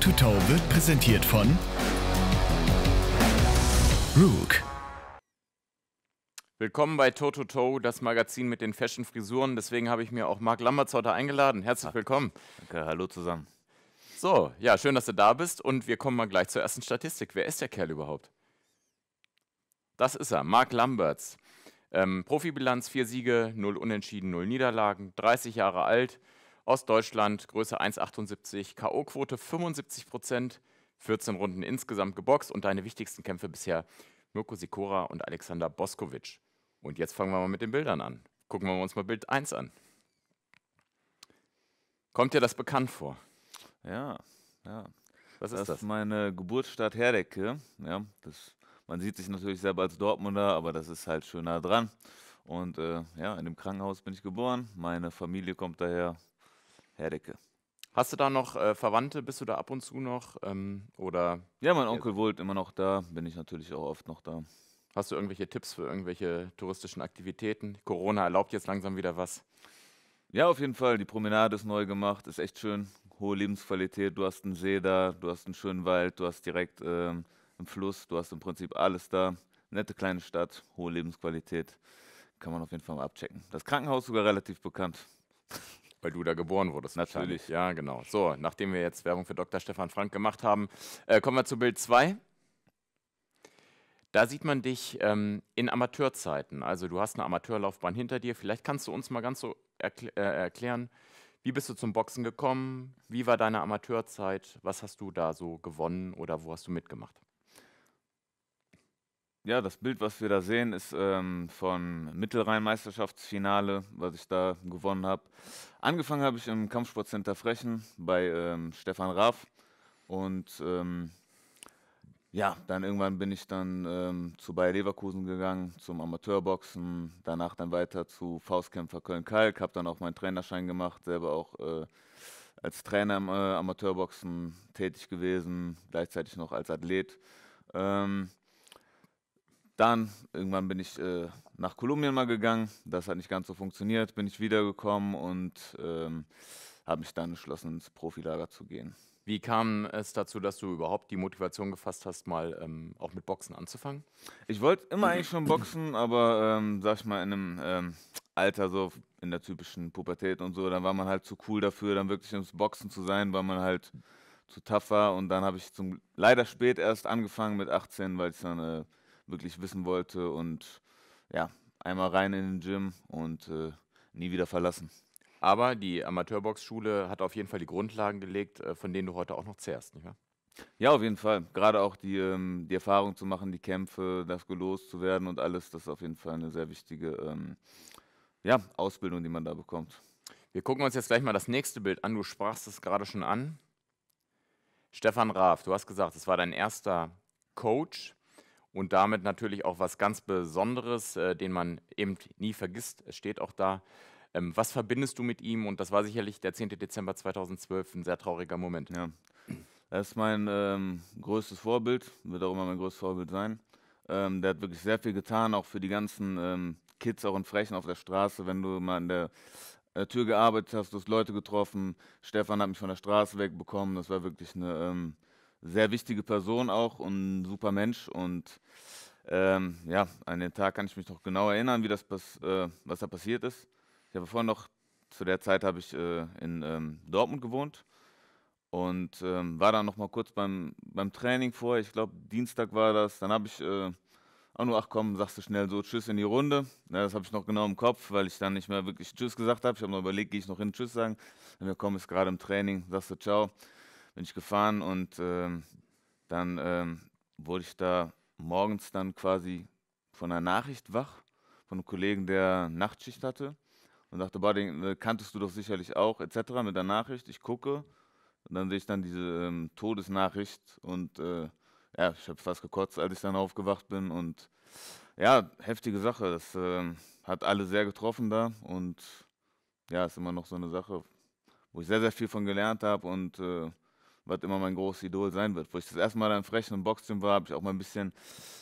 to Toe wird präsentiert von Rook. Willkommen bei Toe to Toe, das Magazin mit den Fashion-Frisuren. Deswegen habe ich mir auch Marc Lamberts heute eingeladen. Herzlich willkommen. Danke, hallo zusammen. So, ja, schön, dass du da bist. Und wir kommen mal gleich zur ersten Statistik. Wer ist der Kerl überhaupt? Das ist er, Marc Lamberts. Ähm, Profibilanz, vier Siege, null Unentschieden, null Niederlagen, 30 Jahre alt, Ostdeutschland Größe 1,78, K.O.-Quote 75 Prozent, 14 Runden insgesamt geboxt und deine wichtigsten Kämpfe bisher Mirko Sikora und Alexander Boskovic. Und jetzt fangen wir mal mit den Bildern an. Gucken wir uns mal Bild 1 an. Kommt dir das bekannt vor? Ja, ja. Was ist das? Das ist meine Geburtsstadt Herdecke. Ja, das, man sieht sich natürlich selber als Dortmunder, aber das ist halt schöner dran. Und äh, ja, in dem Krankenhaus bin ich geboren. Meine Familie kommt daher. Herdecke. Hast du da noch äh, Verwandte? Bist du da ab und zu noch? Ähm, oder? Ja, mein Onkel wohnt immer noch da. Bin ich natürlich auch oft noch da. Hast du irgendwelche Tipps für irgendwelche touristischen Aktivitäten? Corona erlaubt jetzt langsam wieder was. Ja, auf jeden Fall. Die Promenade ist neu gemacht. Ist echt schön. Hohe Lebensqualität. Du hast einen See da. Du hast einen schönen Wald. Du hast direkt ähm, einen Fluss. Du hast im Prinzip alles da. Nette kleine Stadt. Hohe Lebensqualität. Kann man auf jeden Fall mal abchecken. Das Krankenhaus sogar relativ bekannt. Weil du da geboren wurdest. Natürlich, ja, genau. So, nachdem wir jetzt Werbung für Dr. Stefan Frank gemacht haben, äh, kommen wir zu Bild 2. Da sieht man dich ähm, in Amateurzeiten. Also du hast eine Amateurlaufbahn hinter dir. Vielleicht kannst du uns mal ganz so erkl äh, erklären, wie bist du zum Boxen gekommen? Wie war deine Amateurzeit? Was hast du da so gewonnen oder wo hast du mitgemacht? Ja, das Bild, was wir da sehen, ist ähm, vom Mittelrhein-Meisterschaftsfinale, was ich da gewonnen habe. Angefangen habe ich im Kampfsportcenter Frechen bei ähm, Stefan Raff und ähm, ja, dann irgendwann bin ich dann ähm, zu Bayer Leverkusen gegangen, zum Amateurboxen, danach dann weiter zu Faustkämpfer Köln-Kalk, habe dann auch meinen Trainerschein gemacht, selber auch äh, als Trainer im äh, Amateurboxen tätig gewesen, gleichzeitig noch als Athlet. Ähm, dann irgendwann bin ich äh, nach Kolumbien mal gegangen. Das hat nicht ganz so funktioniert. Bin ich wiedergekommen und ähm, habe mich dann entschlossen, ins Profilager zu gehen. Wie kam es dazu, dass du überhaupt die Motivation gefasst hast, mal ähm, auch mit Boxen anzufangen? Ich wollte immer eigentlich schon boxen, aber ähm, sag ich mal, in einem ähm, Alter, so in der typischen Pubertät und so, dann war man halt zu cool dafür, dann wirklich ins Boxen zu sein, weil man halt zu tough war. Und dann habe ich zum, leider spät erst angefangen mit 18, weil ich dann. Äh, wirklich wissen wollte und ja, einmal rein in den Gym und äh, nie wieder verlassen. Aber die Amateurboxschule hat auf jeden Fall die Grundlagen gelegt, äh, von denen du heute auch noch zehrst, nicht wahr? Ja, auf jeden Fall. Gerade auch die, ähm, die Erfahrung zu machen, die Kämpfe, das gelost zu werden und alles, das ist auf jeden Fall eine sehr wichtige ähm, ja, Ausbildung, die man da bekommt. Wir gucken uns jetzt gleich mal das nächste Bild an. Du sprachst es gerade schon an. Stefan Raaf, du hast gesagt, es war dein erster Coach und damit natürlich auch was ganz Besonderes, äh, den man eben nie vergisst. Es steht auch da. Ähm, was verbindest du mit ihm? Und das war sicherlich der 10. Dezember 2012, ein sehr trauriger Moment. Ja. Er ist mein ähm, größtes Vorbild, wird auch immer mein größtes Vorbild sein. Ähm, der hat wirklich sehr viel getan, auch für die ganzen ähm, Kids auch in Frechen auf der Straße. Wenn du mal an der äh, Tür gearbeitet hast, du hast Leute getroffen. Stefan hat mich von der Straße wegbekommen. Das war wirklich eine ähm, sehr wichtige Person auch und ein super Mensch. Und ähm, ja, an den Tag kann ich mich noch genau erinnern, wie das äh, was da passiert ist. Ich habe vorhin noch, zu der Zeit habe ich äh, in ähm, Dortmund gewohnt und ähm, war dann noch mal kurz beim, beim Training vor. Ich glaube, Dienstag war das. Dann habe ich äh, auch nur, ach komm, sagst du schnell so Tschüss in die Runde. Ja, das habe ich noch genau im Kopf, weil ich dann nicht mehr wirklich Tschüss gesagt habe. Ich habe noch überlegt, gehe ich noch hin Tschüss sagen. Dann mir komm, ist gerade im Training, sagst du Ciao bin ich gefahren und ähm, dann ähm, wurde ich da morgens dann quasi von einer Nachricht wach, von einem Kollegen, der Nachtschicht hatte und sagte, boah, den äh, kanntest du doch sicherlich auch, etc. mit der Nachricht. Ich gucke und dann sehe ich dann diese ähm, Todesnachricht und äh, ja, ich habe fast gekotzt, als ich dann aufgewacht bin und ja, heftige Sache. Das äh, hat alle sehr getroffen da und ja, ist immer noch so eine Sache, wo ich sehr, sehr viel von gelernt habe und äh, was immer mein großes Idol sein wird. Wo ich das erste Mal im Frechen und Boxen war, habe ich auch mal ein bisschen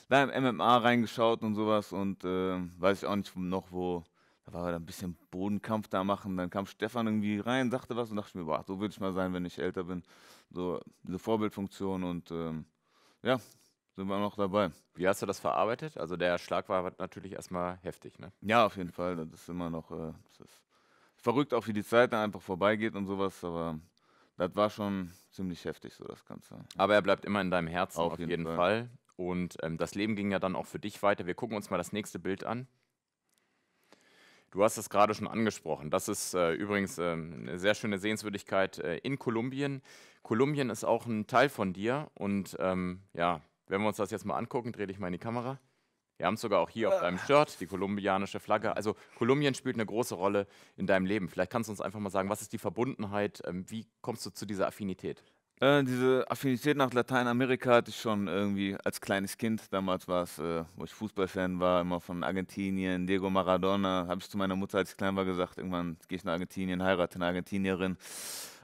da im MMA reingeschaut und sowas und äh, weiß ich auch nicht noch, wo. Da war er ein bisschen Bodenkampf da machen. Dann kam Stefan irgendwie rein, sagte was und dachte mir, boah, so würde ich mal sein, wenn ich älter bin. So diese Vorbildfunktion und ähm, ja, sind wir noch dabei. Wie hast du das verarbeitet? Also der Schlag war natürlich erstmal heftig, ne? Ja, auf jeden Fall. Das ist immer noch, äh, verrückt auch, wie die Zeit da einfach vorbeigeht und sowas, aber das war schon ziemlich heftig, so das Ganze. Aber er bleibt immer in deinem Herzen auf, auf jeden, jeden, Fall. Fall. Und ähm, das Leben ging ja dann auch für dich weiter. Wir gucken uns mal das nächste Bild an. Du hast es gerade schon angesprochen. Das ist äh, übrigens äh, eine sehr schöne Sehenswürdigkeit äh, in Kolumbien. Kolumbien ist auch ein Teil von dir. Und ähm, ja, wenn wir uns das jetzt mal angucken, drehe ich mal in die Kamera. Wir haben es sogar auch hier auf äh. deinem Shirt, die kolumbianische Flagge. Also Kolumbien spielt eine große Rolle in deinem Leben. Vielleicht kannst du uns einfach mal sagen, was ist die Verbundenheit? Ähm, wie kommst du zu dieser Affinität? Äh, diese Affinität nach Lateinamerika hatte ich schon irgendwie als kleines Kind. Damals war es, äh, wo ich Fußballfan war, immer von Argentinien, Diego Maradona. Habe ich zu meiner Mutter, als ich klein war, gesagt, irgendwann gehe ich nach Argentinien, heirate eine Argentinierin.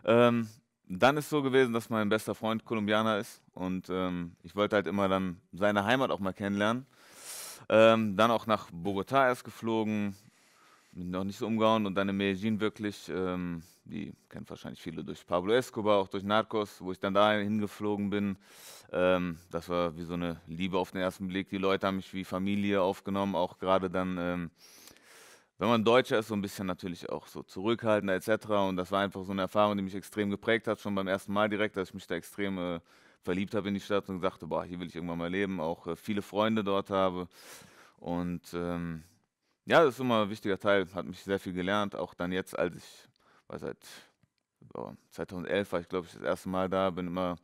Ähm, dann ist so gewesen, dass mein bester Freund Kolumbianer ist und ähm, ich wollte halt immer dann seine Heimat auch mal kennenlernen. Ähm, dann auch nach Bogota erst geflogen, bin noch nicht so umgehauen und dann in Medellin wirklich, ähm, die kennen wahrscheinlich viele durch Pablo Escobar, auch durch Narcos, wo ich dann da hingeflogen bin. Ähm, das war wie so eine Liebe auf den ersten Blick. Die Leute haben mich wie Familie aufgenommen, auch gerade dann, ähm, wenn man Deutscher ist, so ein bisschen natürlich auch so zurückhaltender etc. Und das war einfach so eine Erfahrung, die mich extrem geprägt hat, schon beim ersten Mal direkt, dass ich mich da extrem äh, verliebt habe in die Stadt und dachte, boah, hier will ich irgendwann mal leben, auch äh, viele Freunde dort habe. Und ähm, ja, das ist immer ein wichtiger Teil, hat mich sehr viel gelernt, auch dann jetzt, als ich, war seit oh, 2011 war ich, glaube ich, das erste Mal da, bin immer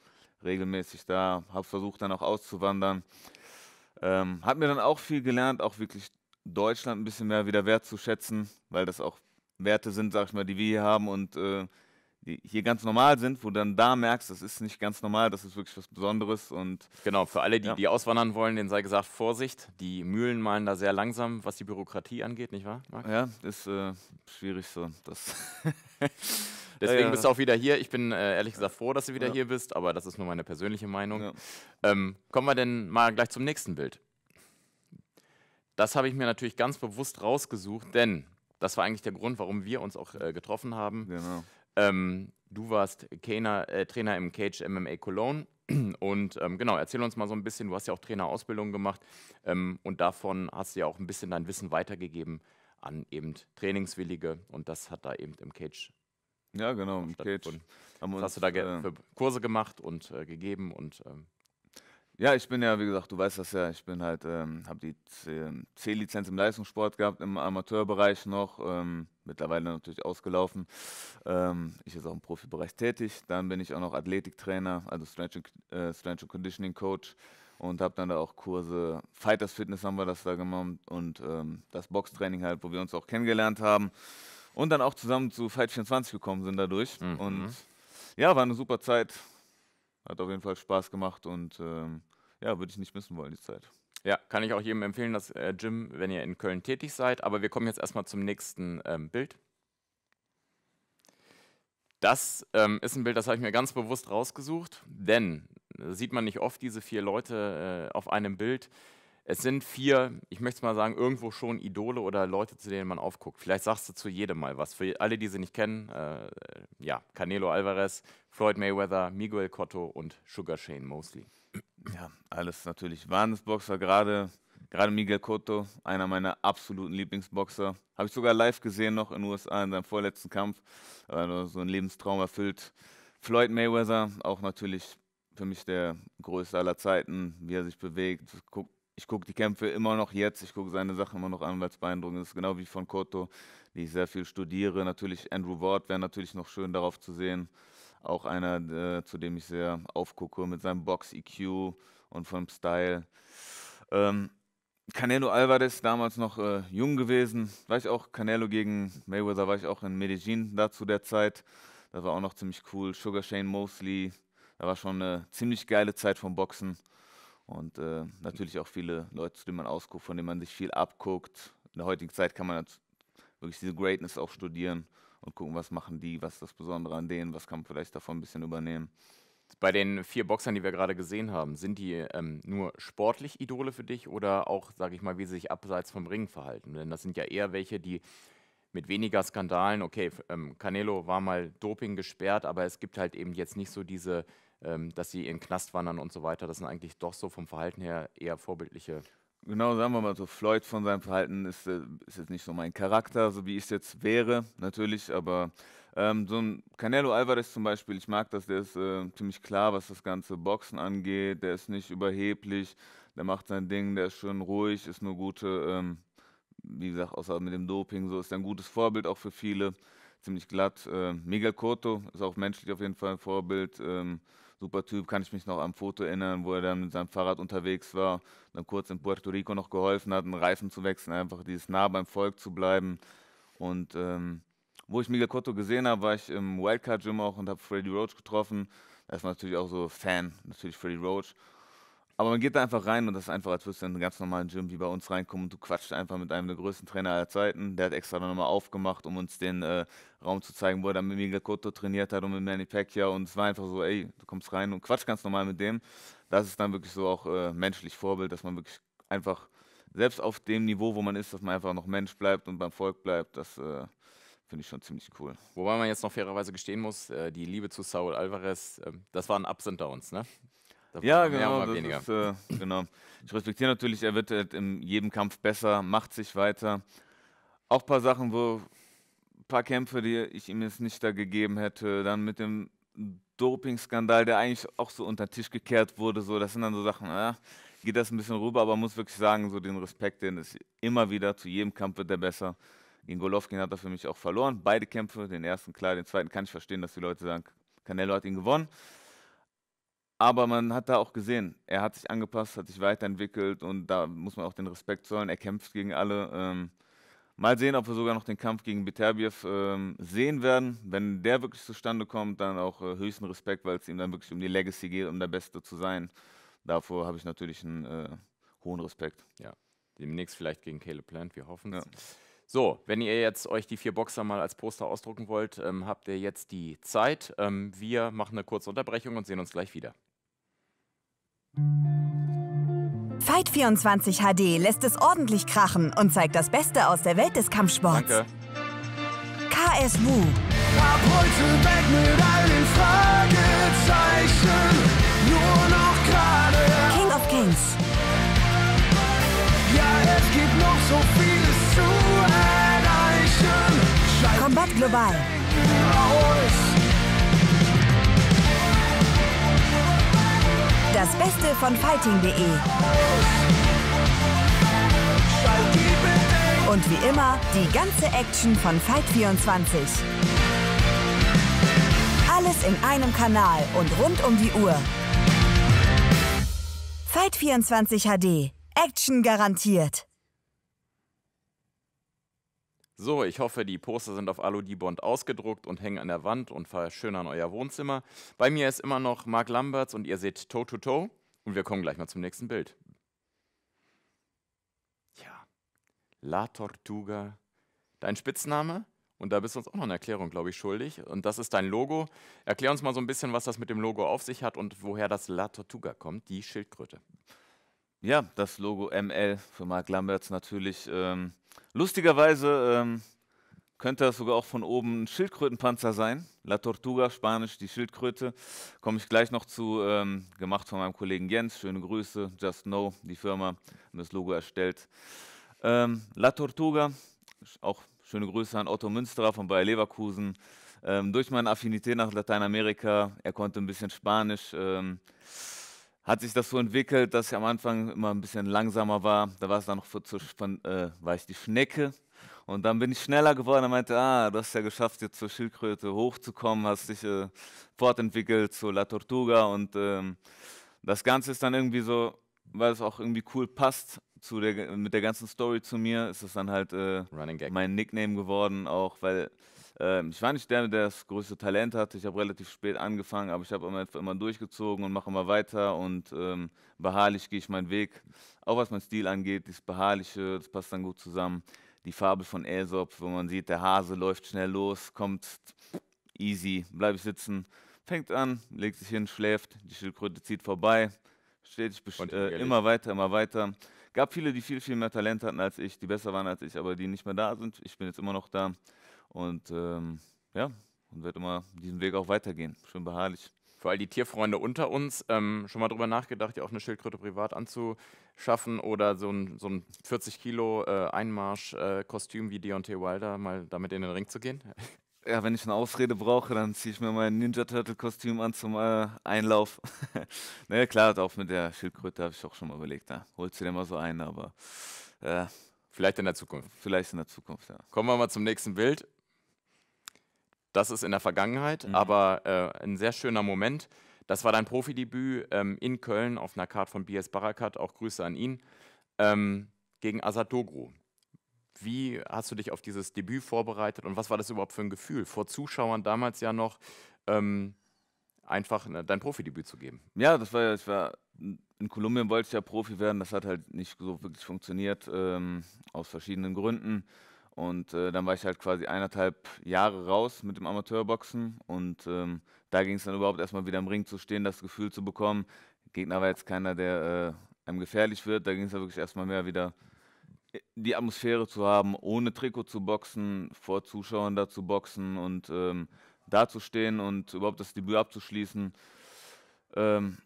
regelmäßig da, habe versucht dann auch auszuwandern. Ähm, hat mir dann auch viel gelernt, auch wirklich Deutschland ein bisschen mehr wieder wertzuschätzen, weil das auch Werte sind, sag ich mal, die wir hier haben und äh, die hier ganz normal sind, wo du dann da merkst, das ist nicht ganz normal, das ist wirklich was Besonderes. Und genau, für alle, die, ja. die auswandern wollen, denen sei gesagt, Vorsicht, die Mühlen malen da sehr langsam, was die Bürokratie angeht, nicht wahr? Marc? Ja, ist äh, schwierig so. Das Deswegen ja. bist du auch wieder hier. Ich bin äh, ehrlich gesagt froh, dass du wieder ja. hier bist, aber das ist nur meine persönliche Meinung. Ähm, kommen wir denn mal gleich zum nächsten Bild. Das habe ich mir natürlich ganz bewusst rausgesucht, denn das war eigentlich der Grund, warum wir uns auch äh, getroffen haben. Genau. Ähm, du warst Kainer, äh, Trainer im Cage MMA Cologne. Und ähm, genau, erzähl uns mal so ein bisschen, du hast ja auch Trainerausbildung gemacht ähm, und davon hast du ja auch ein bisschen dein Wissen weitergegeben an eben Trainingswillige und das hat da eben im Cage. Ja, genau, im Cage. Haben uns, hast du da äh, Kurse gemacht und äh, gegeben und ähm, ja, ich bin ja, wie gesagt, du weißt das ja, ich bin halt, ähm, habe die ähm, C-Lizenz im Leistungssport gehabt, im Amateurbereich noch, ähm, mittlerweile natürlich ausgelaufen. Ähm, ich ist auch im Profibereich tätig. Dann bin ich auch noch Athletiktrainer, also Strength and, äh, Strength and Conditioning Coach und habe dann da auch Kurse, Fighters Fitness haben wir das da genommen und ähm, das Boxtraining halt, wo wir uns auch kennengelernt haben und dann auch zusammen zu Fight 24 gekommen sind dadurch. Mhm. Und ja, war eine super Zeit, hat auf jeden Fall Spaß gemacht und ähm, ja, würde ich nicht missen wollen, die Zeit. Ja, kann ich auch jedem empfehlen, dass äh, Gym, wenn ihr in Köln tätig seid. Aber wir kommen jetzt erstmal zum nächsten ähm, Bild. Das ähm, ist ein Bild, das habe ich mir ganz bewusst rausgesucht, denn äh, sieht man nicht oft diese vier Leute äh, auf einem Bild es sind vier, ich möchte mal sagen, irgendwo schon Idole oder Leute, zu denen man aufguckt. Vielleicht sagst du zu jedem mal was. Für alle, die sie nicht kennen, äh, ja, Canelo Alvarez, Floyd Mayweather, Miguel Cotto und Sugar Shane Mosley. Ja, alles natürlich Wahnsinnsboxer, gerade gerade Miguel Cotto, einer meiner absoluten Lieblingsboxer. Habe ich sogar live gesehen noch in den USA in seinem vorletzten Kampf, also so ein Lebenstraum erfüllt. Floyd Mayweather, auch natürlich für mich der größte aller Zeiten, wie er sich bewegt, guckt ich gucke die Kämpfe immer noch jetzt, ich gucke seine Sachen immer noch an, weil es beeindruckend ist. Genau wie von Cotto, die ich sehr viel studiere. Natürlich Andrew Ward wäre natürlich noch schön darauf zu sehen. Auch einer, äh, zu dem ich sehr aufgucke, mit seinem Box-EQ und vom Style. Ähm, Canelo Alvarez, damals noch äh, jung gewesen, war ich auch, Canelo gegen Mayweather war ich auch in Medellin da zu der Zeit. Das war auch noch ziemlich cool. Sugar Shane Mosley, da war schon eine ziemlich geile Zeit vom Boxen. Und äh, natürlich auch viele Leute, zu denen man ausguckt, von denen man sich viel abguckt. In der heutigen Zeit kann man wirklich diese Greatness auch studieren und gucken, was machen die, was ist das Besondere an denen, was kann man vielleicht davon ein bisschen übernehmen. Bei den vier Boxern, die wir gerade gesehen haben, sind die ähm, nur sportlich Idole für dich oder auch, sage ich mal, wie sie sich abseits vom Ring verhalten? Denn das sind ja eher welche, die mit weniger Skandalen, okay, ähm, Canelo war mal Doping gesperrt, aber es gibt halt eben jetzt nicht so diese ähm, dass sie in den Knast wandern und so weiter. Das sind eigentlich doch so vom Verhalten her eher vorbildliche. Genau, sagen wir mal so, Floyd von seinem Verhalten ist, äh, ist jetzt nicht so mein Charakter, so wie ich es jetzt wäre, natürlich, aber ähm, so ein Canelo Alvarez zum Beispiel, ich mag das, der ist äh, ziemlich klar, was das ganze Boxen angeht, der ist nicht überheblich, der macht sein Ding, der ist schön ruhig, ist nur gute, ähm, wie gesagt, außer mit dem Doping, so ist ein gutes Vorbild auch für viele, ziemlich glatt. Äh, Miguel Cotto ist auch menschlich auf jeden Fall ein Vorbild. Ähm, Super Typ, kann ich mich noch am Foto erinnern, wo er dann mit seinem Fahrrad unterwegs war, dann kurz in Puerto Rico noch geholfen hat, einen Reifen zu wechseln, einfach dieses nah beim Volk zu bleiben. Und ähm, wo ich Miguel Cotto gesehen habe, war ich im Wildcard Gym auch und habe Freddy Roach getroffen. Er ist natürlich auch so Fan, natürlich Freddy Roach. Aber man geht da einfach rein und das ist einfach, als würdest du in einen ganz normalen Gym wie bei uns reinkommen und du quatscht einfach mit einem der größten Trainer aller Zeiten. Der hat extra nochmal aufgemacht, um uns den äh, Raum zu zeigen, wo er dann mit Miguel Cotto trainiert hat und mit Manny Pacquiao. Und es war einfach so, ey, du kommst rein und quatscht ganz normal mit dem. Das ist dann wirklich so auch äh, menschlich Vorbild, dass man wirklich einfach selbst auf dem Niveau, wo man ist, dass man einfach noch Mensch bleibt und beim Volk bleibt. Das äh, finde ich schon ziemlich cool. Wobei man jetzt noch fairerweise gestehen muss, äh, die Liebe zu Saul Alvarez, ähm, das waren Ups und Downs, ne? Davon ja, genau. Ist, äh, genau. Ich respektiere natürlich, er wird halt in jedem Kampf besser, macht sich weiter. Auch ein paar Sachen, wo ein paar Kämpfe, die ich ihm jetzt nicht da gegeben hätte. Dann mit dem Doping-Skandal, der eigentlich auch so unter den Tisch gekehrt wurde. So, das sind dann so Sachen, ja, ah, geht das ein bisschen rüber, aber muss wirklich sagen, so den Respekt, den ist immer wieder, zu jedem Kampf wird er besser. Gegen Golovkin hat er für mich auch verloren. Beide Kämpfe, den ersten klar, den zweiten kann ich verstehen, dass die Leute sagen, Canelo hat ihn gewonnen. Aber man hat da auch gesehen, er hat sich angepasst, hat sich weiterentwickelt und da muss man auch den Respekt zollen. Er kämpft gegen alle. Ähm, mal sehen, ob wir sogar noch den Kampf gegen Beterbiev ähm, sehen werden. Wenn der wirklich zustande kommt, dann auch äh, höchsten Respekt, weil es ihm dann wirklich um die Legacy geht, um der Beste zu sein. Davor habe ich natürlich einen äh, hohen Respekt. Ja, demnächst vielleicht gegen Caleb Plant, wir hoffen es. Ja. So, wenn ihr jetzt euch die vier Boxer mal als Poster ausdrucken wollt, ähm, habt ihr jetzt die Zeit. Ähm, wir machen eine kurze Unterbrechung und sehen uns gleich wieder. Fight24 HD lässt es ordentlich krachen und zeigt das Beste aus der Welt des Kampfsports. Danke. KSW. Ab heute weg mit all den Fragezeichen. Nur noch gerade. King of Kings. Ja, es gibt noch so vieles zu erreichen. Combat Global. Das Beste von Fighting.de. Und wie immer die ganze Action von Fight24. Alles in einem Kanal und rund um die Uhr. Fight24 HD. Action garantiert. So, ich hoffe, die Poster sind auf Alu-Dibond ausgedruckt und hängen an der Wand und verschönern euer Wohnzimmer. Bei mir ist immer noch Marc Lamberts und ihr seht Toe to Toe. Und wir kommen gleich mal zum nächsten Bild. Ja, La Tortuga, dein Spitzname? Und da bist du uns auch noch eine Erklärung, glaube ich, schuldig. Und das ist dein Logo. Erklär uns mal so ein bisschen, was das mit dem Logo auf sich hat und woher das La Tortuga kommt, die Schildkröte ja, das Logo ML für Mark Lamberts natürlich. Ähm, lustigerweise ähm, könnte das sogar auch von oben ein Schildkrötenpanzer sein. La Tortuga, Spanisch, die Schildkröte. Komme ich gleich noch zu, ähm, gemacht von meinem Kollegen Jens. Schöne Grüße, Just Know, die Firma, haben das Logo erstellt. Ähm, La Tortuga, auch schöne Grüße an Otto Münsterer von Bayer Leverkusen. Ähm, durch meine Affinität nach Lateinamerika, er konnte ein bisschen Spanisch ähm, hat sich das so entwickelt, dass ich am Anfang immer ein bisschen langsamer war. Da war es dann noch für, zu, äh, war ich die Schnecke. Und dann bin ich schneller geworden. Er meinte, ah, du hast ja geschafft, jetzt zur Schildkröte hochzukommen, hast dich äh, fortentwickelt zu La Tortuga. Und ähm, das Ganze ist dann irgendwie so, weil es auch irgendwie cool passt zu der, mit der ganzen Story zu mir, ist es dann halt äh, mein Nickname geworden, auch weil ähm, ich war nicht der, der das größte Talent hatte. Ich habe relativ spät angefangen, aber ich habe immer, immer durchgezogen und mache immer weiter und ähm, beharrlich gehe ich meinen Weg. Auch was mein Stil angeht, das Beharrliche, das passt dann gut zusammen. Die Farbe von Aesop, wo man sieht, der Hase läuft schnell los, kommt easy, bleibe ich sitzen, fängt an, legt sich hin, schläft, die Schildkröte zieht vorbei, stetig äh, immer weiter, immer weiter. Gab viele, die viel, viel mehr Talent hatten als ich, die besser waren als ich, aber die nicht mehr da sind. Ich bin jetzt immer noch da. Und ähm, ja, und wird immer diesen Weg auch weitergehen. Schön beharrlich. Für all die Tierfreunde unter uns, ähm, schon mal drüber nachgedacht, ja auch eine Schildkröte privat anzuschaffen oder so ein, so ein 40 Kilo äh, Einmarsch-Kostüm äh, wie Deontay Wilder, mal damit in den Ring zu gehen? Ja, wenn ich eine Ausrede brauche, dann ziehe ich mir mein Ninja Turtle-Kostüm an zum äh, Einlauf. naja, klar, auch mit der Schildkröte habe ich auch schon mal überlegt. Da holst du dir mal so einen, aber. Äh, vielleicht in der Zukunft. Vielleicht in der Zukunft, ja. Kommen wir mal zum nächsten Bild. Das ist in der Vergangenheit, mhm. aber äh, ein sehr schöner Moment. Das war dein Profidebüt ähm, in Köln auf einer Karte von BS Barakat, auch Grüße an ihn, ähm, gegen Asad Dogru. Wie hast du dich auf dieses Debüt vorbereitet und was war das überhaupt für ein Gefühl, vor Zuschauern damals ja noch ähm, einfach ne, dein Profidebüt zu geben? Ja, das war, das war in Kolumbien wollte ich ja Profi werden, das hat halt nicht so wirklich funktioniert, ähm, aus verschiedenen Gründen. Und äh, dann war ich halt quasi eineinhalb Jahre raus mit dem Amateurboxen. Und ähm, da ging es dann überhaupt erstmal wieder im Ring zu stehen, das Gefühl zu bekommen. Gegner war jetzt keiner, der äh, einem gefährlich wird. Da ging es dann wirklich erstmal mehr wieder äh, die Atmosphäre zu haben, ohne Trikot zu boxen, vor Zuschauern da zu boxen und ähm, dazustehen und überhaupt das Debüt abzuschließen. Ähm,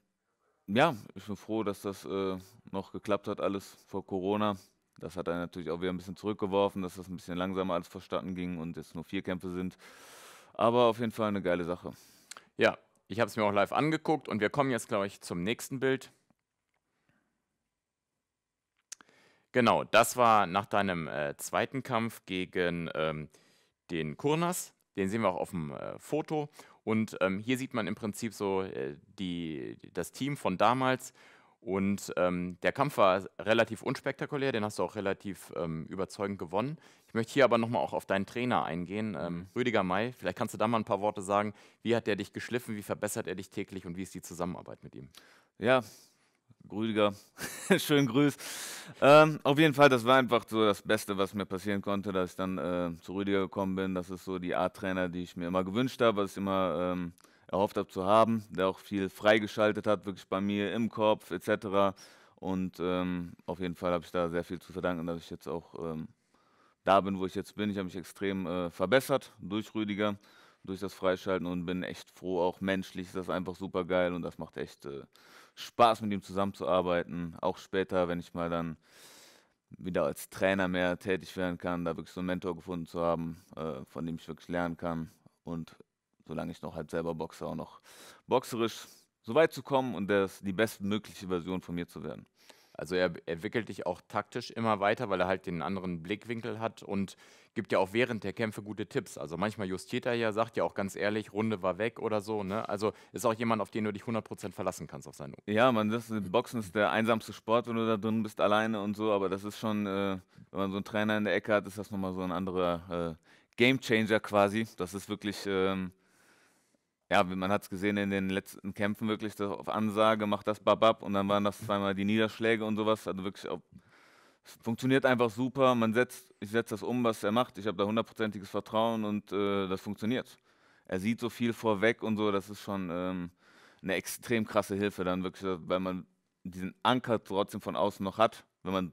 ja, ich bin froh, dass das äh, noch geklappt hat, alles vor Corona. Das hat er natürlich auch wieder ein bisschen zurückgeworfen, dass das ein bisschen langsamer als verstanden ging und jetzt nur vier Kämpfe sind. Aber auf jeden Fall eine geile Sache. Ja, ich habe es mir auch live angeguckt und wir kommen jetzt, glaube ich, zum nächsten Bild. Genau, das war nach deinem äh, zweiten Kampf gegen ähm, den Kurnas. Den sehen wir auch auf dem äh, Foto. Und ähm, hier sieht man im Prinzip so äh, die, das Team von damals. Und ähm, der Kampf war relativ unspektakulär, den hast du auch relativ ähm, überzeugend gewonnen. Ich möchte hier aber nochmal auch auf deinen Trainer eingehen, ähm, mhm. Rüdiger May. Vielleicht kannst du da mal ein paar Worte sagen. Wie hat er dich geschliffen, wie verbessert er dich täglich und wie ist die Zusammenarbeit mit ihm? Ja, Rüdiger, schönen Grüß. Ähm, auf jeden Fall, das war einfach so das Beste, was mir passieren konnte, dass ich dann äh, zu Rüdiger gekommen bin. Das ist so die Art Trainer, die ich mir immer gewünscht habe, was ich immer ähm, erhofft habe zu haben, der auch viel freigeschaltet hat, wirklich bei mir im Kopf etc. Und ähm, auf jeden Fall habe ich da sehr viel zu verdanken, dass ich jetzt auch ähm, da bin, wo ich jetzt bin. Ich habe mich extrem äh, verbessert durch Rüdiger, durch das Freischalten und bin echt froh, auch menschlich ist das einfach super geil und das macht echt äh, Spaß, mit ihm zusammenzuarbeiten. Auch später, wenn ich mal dann wieder als Trainer mehr tätig werden kann, da wirklich so einen Mentor gefunden zu haben, äh, von dem ich wirklich lernen kann und solange ich noch halt selber boxe, auch noch boxerisch so weit zu kommen und das, die bestmögliche Version von mir zu werden. Also er entwickelt dich auch taktisch immer weiter, weil er halt den anderen Blickwinkel hat und gibt ja auch während der Kämpfe gute Tipps. Also manchmal justiert er ja, sagt ja auch ganz ehrlich, Runde war weg oder so. Ne? Also ist auch jemand, auf den du dich 100% verlassen kannst auf seinen Ja, man, das Boxen ist der einsamste Sport, wenn du da drin bist, alleine und so. Aber das ist schon, äh, wenn man so einen Trainer in der Ecke hat, ist das nochmal so ein anderer äh, Gamechanger quasi. Das ist wirklich... Ähm ja, man hat es gesehen in den letzten Kämpfen wirklich das auf Ansage, macht das babab und dann waren das zweimal die Niederschläge und sowas. Also wirklich, es funktioniert einfach super. Man setzt, ich setze das um, was er macht. Ich habe da hundertprozentiges Vertrauen und äh, das funktioniert. Er sieht so viel vorweg und so, das ist schon ähm, eine extrem krasse Hilfe dann wirklich, weil man diesen Anker trotzdem von außen noch hat. Wenn man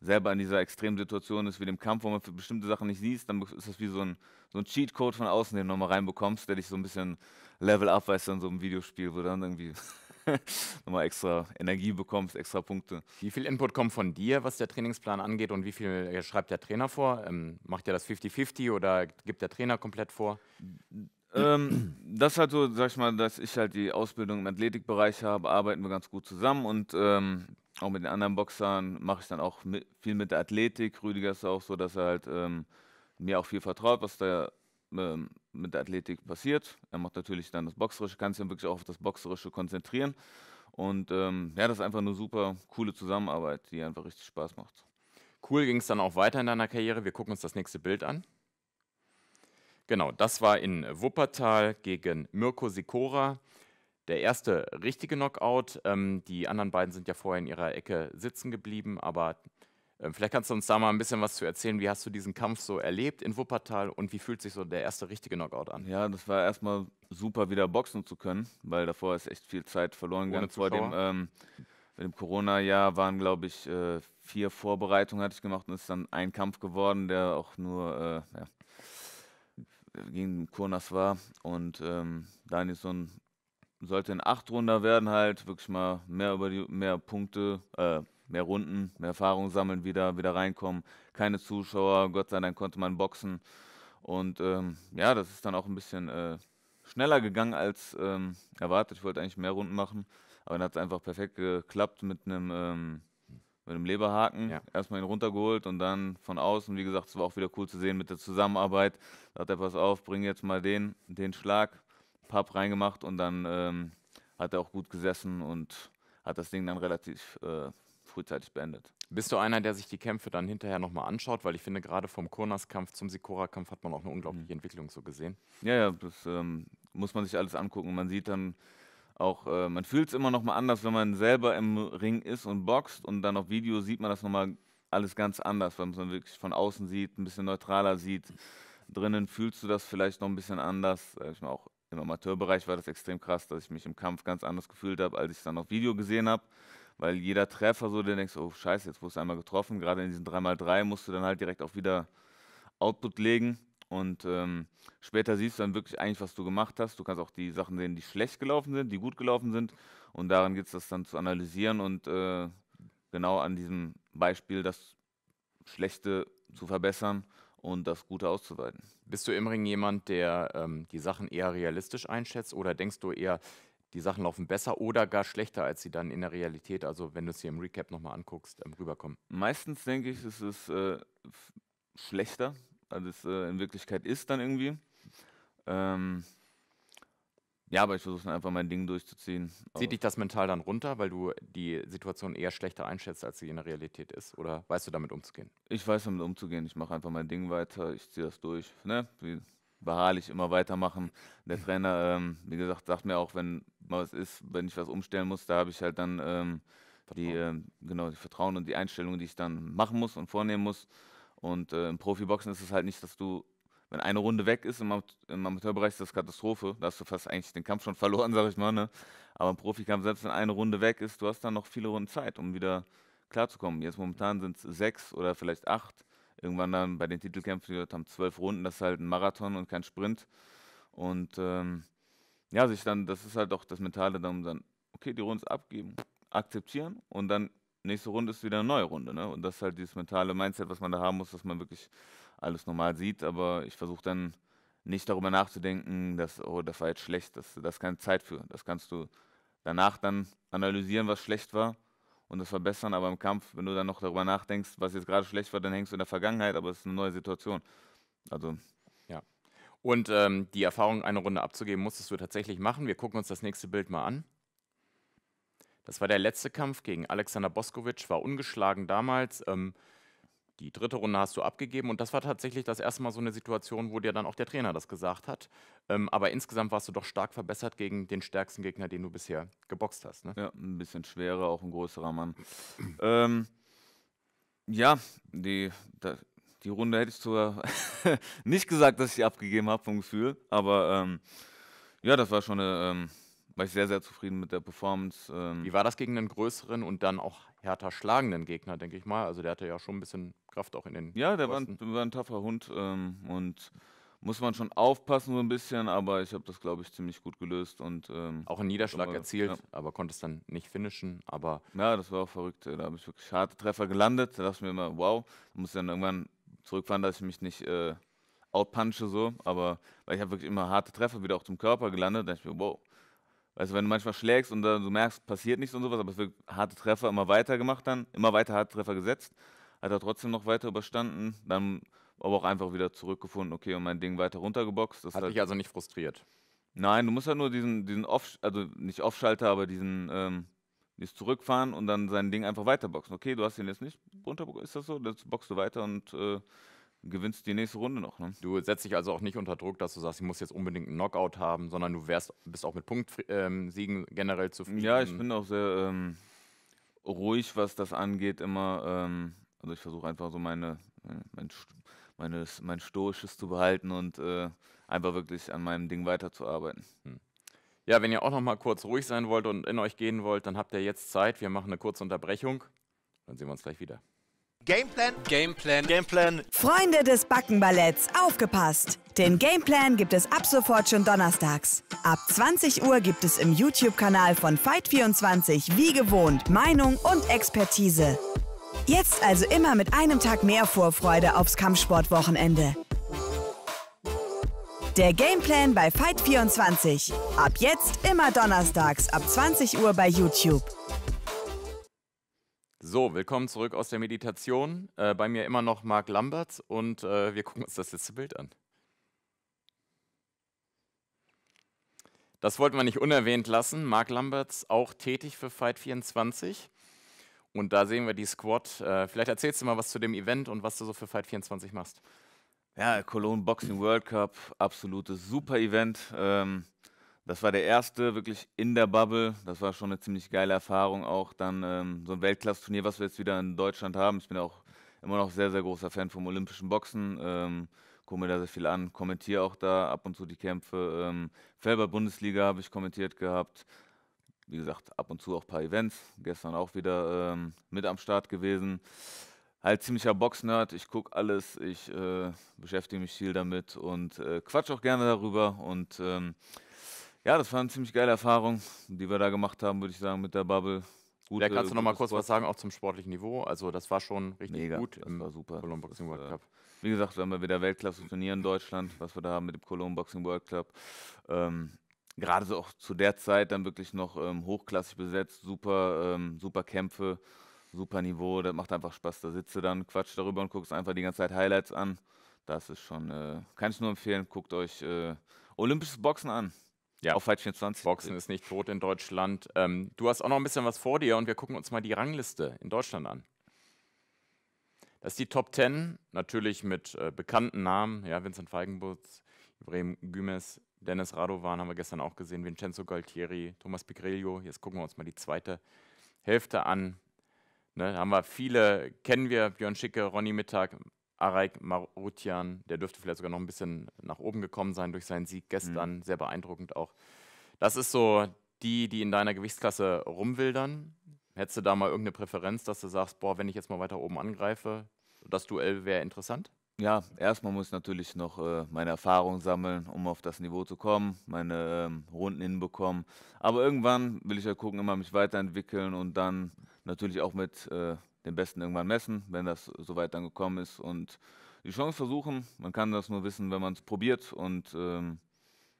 selber in dieser extremen Situation ist, wie dem Kampf, wo man bestimmte Sachen nicht sieht, dann ist das wie so ein so einen Cheatcode von außen, den du nochmal reinbekommst, der dich so ein bisschen Level up, weißt du, in so einem Videospiel, wo du dann irgendwie nochmal extra Energie bekommst, extra Punkte. Wie viel Input kommt von dir, was der Trainingsplan angeht und wie viel äh, schreibt der Trainer vor? Ähm, macht ihr das 50-50 oder gibt der Trainer komplett vor? Ähm, das ist halt so, sag ich mal, dass ich halt die Ausbildung im Athletikbereich habe, arbeiten wir ganz gut zusammen und ähm, auch mit den anderen Boxern mache ich dann auch mit, viel mit der Athletik. Rüdiger ist auch so, dass er halt ähm, mir auch viel vertraut, was da ähm, mit der Athletik passiert. Er macht natürlich dann das Boxerische, kann sich dann wirklich auch auf das Boxerische konzentrieren. Und ähm, ja, das ist einfach eine super coole Zusammenarbeit, die einfach richtig Spaß macht. Cool ging es dann auch weiter in deiner Karriere. Wir gucken uns das nächste Bild an. Genau, das war in Wuppertal gegen Mirko Sikora. Der erste richtige Knockout. Ähm, die anderen beiden sind ja vorher in ihrer Ecke sitzen geblieben, aber ähm, vielleicht kannst du uns da mal ein bisschen was zu erzählen. Wie hast du diesen Kampf so erlebt in Wuppertal und wie fühlt sich so der erste richtige Knockout an? Ja, das war erstmal super, wieder boxen zu können, weil davor ist echt viel Zeit verloren gegangen. Vor dem, ähm, dem Corona-Jahr waren, glaube ich, äh, vier Vorbereitungen hatte ich gemacht und es ist dann ein Kampf geworden, der auch nur äh, ja, gegen Kurnas war. Und ähm, Danielson sollte in acht Runden werden, halt wirklich mal mehr über die mehr Punkte. Äh, mehr Runden, mehr Erfahrung sammeln, wieder, wieder reinkommen. Keine Zuschauer, Gott sei Dank konnte man boxen. Und ähm, ja, das ist dann auch ein bisschen äh, schneller gegangen als ähm, erwartet. Ich wollte eigentlich mehr Runden machen, aber dann hat es einfach perfekt geklappt mit einem, ähm, mit einem Leberhaken. Ja. Erstmal ihn runtergeholt und dann von außen, wie gesagt, es war auch wieder cool zu sehen mit der Zusammenarbeit. Da hat er, pass auf, bring jetzt mal den, den Schlag, Papp reingemacht und dann ähm, hat er auch gut gesessen und hat das Ding dann relativ äh, frühzeitig beendet. Bist du einer, der sich die Kämpfe dann hinterher nochmal anschaut? Weil ich finde, gerade vom Kurnas-Kampf zum Sikora-Kampf hat man auch eine unglaubliche mhm. Entwicklung so gesehen. Ja, ja, das ähm, muss man sich alles angucken. Man sieht dann auch, äh, man fühlt es immer nochmal anders, wenn man selber im Ring ist und boxt und dann auf Video sieht man das nochmal alles ganz anders, weil man es wirklich von außen sieht, ein bisschen neutraler sieht. Drinnen fühlst du das vielleicht noch ein bisschen anders. Ich meine, auch im Amateurbereich war das extrem krass, dass ich mich im Kampf ganz anders gefühlt habe, als ich es dann auf Video gesehen habe weil jeder Treffer so, der denkst, oh scheiße, jetzt wurdest du einmal getroffen, gerade in diesen 3x3 musst du dann halt direkt auch wieder Output legen und ähm, später siehst du dann wirklich eigentlich, was du gemacht hast. Du kannst auch die Sachen sehen, die schlecht gelaufen sind, die gut gelaufen sind und daran geht es das dann zu analysieren und äh, genau an diesem Beispiel das Schlechte zu verbessern und das Gute auszuweiten. Bist du im Ring jemand, der ähm, die Sachen eher realistisch einschätzt oder denkst du eher, die Sachen laufen besser oder gar schlechter, als sie dann in der Realität, also wenn du es hier im Recap nochmal anguckst, ähm, rüberkommen? Meistens denke ich, ist es äh, schlechter, als es äh, in Wirklichkeit ist dann irgendwie. Ähm ja, aber ich versuche einfach mein Ding durchzuziehen. Sieht dich das mental dann runter, weil du die Situation eher schlechter einschätzt, als sie in der Realität ist? Oder weißt du damit umzugehen? Ich weiß damit umzugehen. Ich mache einfach mein Ding weiter, ich ziehe das durch. Ne? Wie beharrlich immer weitermachen. Der Trainer, ähm, wie gesagt, sagt mir auch, wenn mal was ist, wenn ich was umstellen muss, da habe ich halt dann ähm, die, äh, genau, die Vertrauen und die Einstellung, die ich dann machen muss und vornehmen muss. Und äh, im Profiboxen ist es halt nicht, dass du, wenn eine Runde weg ist, im, Am im Amateurbereich ist das Katastrophe. Da hast du fast eigentlich den Kampf schon verloren, sag ich mal. Ne? Aber im Profikampf, selbst wenn eine Runde weg ist, du hast dann noch viele Runden Zeit, um wieder klarzukommen. Jetzt momentan sind es sechs oder vielleicht acht irgendwann dann bei den Titelkämpfen, die haben zwölf Runden, das ist halt ein Marathon und kein Sprint. Und ähm, ja, sich dann, das ist halt auch das Mentale, dann, dann okay, die Runde ist abgeben, akzeptieren und dann nächste Runde ist wieder eine neue Runde. Ne? Und das ist halt dieses mentale Mindset, was man da haben muss, dass man wirklich alles normal sieht. Aber ich versuche dann nicht darüber nachzudenken, dass, oh, das war jetzt schlecht, das, das ist keine Zeit für. Das kannst du danach dann analysieren, was schlecht war und das verbessern. Aber im Kampf, wenn du dann noch darüber nachdenkst, was jetzt gerade schlecht war, dann hängst du in der Vergangenheit, aber es ist eine neue Situation. Also. Ja. Und ähm, die Erfahrung, eine Runde abzugeben, musstest du tatsächlich machen. Wir gucken uns das nächste Bild mal an. Das war der letzte Kampf gegen Alexander Boskovic, war ungeschlagen damals. Ähm, die dritte Runde hast du abgegeben und das war tatsächlich das erste Mal so eine Situation, wo dir dann auch der Trainer das gesagt hat. Ähm, aber insgesamt warst du doch stark verbessert gegen den stärksten Gegner, den du bisher geboxt hast. Ne? Ja, ein bisschen schwerer, auch ein größerer Mann. ähm, ja, die, da, die Runde hätte ich sogar nicht gesagt, dass ich abgegeben habe vom Gefühl, aber ähm, ja, das war schon eine, ähm, war ich sehr, sehr zufrieden mit der Performance. Ähm. Wie war das gegen einen größeren und dann auch härter schlagenden Gegner, denke ich mal. Also der hatte ja schon ein bisschen Kraft auch in den. Ja, der war ein, war ein, taffer Hund ähm, und muss man schon aufpassen so ein bisschen, aber ich habe das, glaube ich, ziemlich gut gelöst und ähm, auch einen Niederschlag aber, erzielt, ja. aber konnte es dann nicht finishen. Aber ja, das war auch verrückt. Äh, da habe ich wirklich harte Treffer gelandet. Da dachte ich mir immer, wow, muss dann irgendwann zurückfahren, dass ich mich nicht äh, outpunche so, aber weil ich habe wirklich immer harte Treffer wieder auch zum Körper gelandet. Da dachte ich mir, wow, Weißt du, wenn du manchmal schlägst und dann du merkst, passiert nichts und sowas, aber es wird harte Treffer immer weiter gemacht dann, immer weiter harte Treffer gesetzt, hat er trotzdem noch weiter überstanden, dann aber auch einfach wieder zurückgefunden, okay, und mein Ding weiter runtergeboxt. Das hat halt, dich also nicht frustriert? Nein, du musst halt nur diesen, diesen Off, also nicht Off-Schalter, aber diesen, ähm, dieses Zurückfahren und dann sein Ding einfach weiterboxen. Okay, du hast ihn jetzt nicht runterboxen, ist das so? Dann boxst du weiter und äh, gewinnst die nächste Runde noch. Ne? Du setzt dich also auch nicht unter Druck, dass du sagst, ich muss jetzt unbedingt einen Knockout haben, sondern du wärst, bist auch mit Punktsiegen ähm, generell zufrieden. Ja, ich bin auch sehr ähm, ruhig, was das angeht, immer. Ähm, also ich versuche einfach so meine, mein, meine, mein Stoisches zu behalten und äh, einfach wirklich an meinem Ding weiterzuarbeiten. Hm. Ja, wenn ihr auch noch mal kurz ruhig sein wollt und in euch gehen wollt, dann habt ihr jetzt Zeit. Wir machen eine kurze Unterbrechung. Dann sehen wir uns gleich wieder. Gameplan. Gameplan. Gameplan. Freunde des Backenballetts, aufgepasst! Den Gameplan gibt es ab sofort schon donnerstags. Ab 20 Uhr gibt es im YouTube-Kanal von Fight24 wie gewohnt Meinung und Expertise. Jetzt also immer mit einem Tag mehr Vorfreude aufs Kampfsportwochenende. Der Gameplan bei Fight24. Ab jetzt immer donnerstags ab 20 Uhr bei YouTube. So, willkommen zurück aus der Meditation. Äh, bei mir immer noch Marc Lamberts und äh, wir gucken uns das letzte Bild an. Das wollten wir nicht unerwähnt lassen. Marc Lamberts auch tätig für Fight24. Und da sehen wir die Squad. Äh, vielleicht erzählst du mal was zu dem Event und was du so für Fight24 machst. Ja, Cologne Boxing World Cup, absolutes super Event. Ähm das war der erste wirklich in der Bubble. Das war schon eine ziemlich geile Erfahrung auch. Dann ähm, so ein Weltklasse-Turnier, was wir jetzt wieder in Deutschland haben. Ich bin auch immer noch sehr, sehr großer Fan vom olympischen Boxen. Ähm, gucke mir da sehr viel an, kommentiere auch da ab und zu die Kämpfe. Ähm, Felber Bundesliga habe ich kommentiert gehabt. Wie gesagt, ab und zu auch ein paar Events. Gestern auch wieder ähm, mit am Start gewesen. Halt ziemlicher Boxnerd, ich gucke alles, ich äh, beschäftige mich viel damit und äh, quatsch auch gerne darüber und ähm, ja, das war eine ziemlich geile Erfahrung, die wir da gemacht haben, würde ich sagen, mit der Bubble. Gute, ja, kannst du noch mal kurz Sport. was sagen, auch zum sportlichen Niveau? Also, das war schon richtig Mega, gut das im war super. Cologne Boxing World Cup. Wie gesagt, wir haben ja wieder Weltklasse-Turnier in Deutschland, was wir da haben mit dem Cologne Boxing World Cup. Ähm, Gerade so auch zu der Zeit dann wirklich noch ähm, hochklassig besetzt, super, ähm, super Kämpfe, super Niveau, das macht einfach Spaß. Da sitze dann, quatsch darüber und guckst einfach die ganze Zeit Highlights an. Das ist schon, äh, kann ich nur empfehlen, guckt euch äh, olympisches Boxen an. Ja. Auf Fight 24. Boxen äh, ist nicht tot in Deutschland. Ähm, du hast auch noch ein bisschen was vor dir und wir gucken uns mal die Rangliste in Deutschland an. Das ist die Top 10, natürlich mit äh, bekannten Namen. Ja, Vincent Feigenbutz, Ibrahim Gümes, Dennis Radovan haben wir gestern auch gesehen, Vincenzo Galtieri, Thomas Pigrelio. Jetzt gucken wir uns mal die zweite Hälfte an. Ne, haben wir viele, kennen wir, Björn Schicke, Ronny Mittag, Arek Marutian, der dürfte vielleicht sogar noch ein bisschen nach oben gekommen sein durch seinen Sieg gestern, mhm. sehr beeindruckend auch. Das ist so die, die in deiner Gewichtsklasse rumwildern. Hättest du da mal irgendeine Präferenz, dass du sagst, boah, wenn ich jetzt mal weiter oben angreife, das Duell wäre interessant? Ja, erstmal muss ich natürlich noch äh, meine Erfahrung sammeln, um auf das Niveau zu kommen, meine ähm, Runden hinbekommen. Aber irgendwann will ich ja gucken, immer mich weiterentwickeln und dann natürlich auch mit äh, den Besten irgendwann messen, wenn das soweit dann gekommen ist. Und die Chance versuchen, man kann das nur wissen, wenn man es probiert. Und ähm,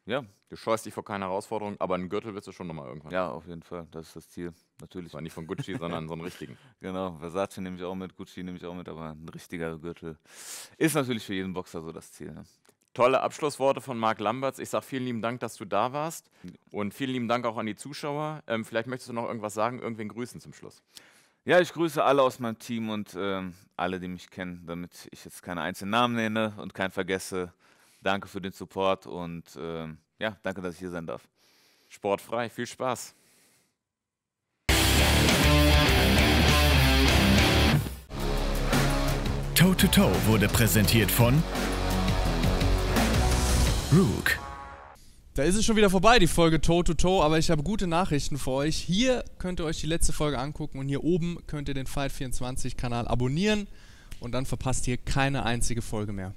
ja. Du scheust dich vor keiner Herausforderung, aber einen Gürtel wirst du schon nochmal irgendwann. Ja, auf jeden Fall. Das ist das Ziel. Natürlich. War nicht von Gucci, sondern so einen richtigen. Genau. Versace nehme ich auch mit, Gucci nehme ich auch mit, aber ein richtiger Gürtel ist natürlich für jeden Boxer so das Ziel. Ne? Tolle Abschlussworte von Marc Lamberts. Ich sage vielen lieben Dank, dass du da warst. Und vielen lieben Dank auch an die Zuschauer. Ähm, vielleicht möchtest du noch irgendwas sagen, irgendwen grüßen zum Schluss. Ja, ich grüße alle aus meinem Team und ähm, alle, die mich kennen, damit ich jetzt keine einzelnen Namen nenne und keinen vergesse. Danke für den Support und ähm, ja, danke, dass ich hier sein darf. Sportfrei, viel Spaß. Toe to Toe wurde präsentiert von Rook. Da ist es schon wieder vorbei, die Folge Toe to Toe, aber ich habe gute Nachrichten für euch. Hier könnt ihr euch die letzte Folge angucken und hier oben könnt ihr den Fight24 Kanal abonnieren und dann verpasst ihr keine einzige Folge mehr.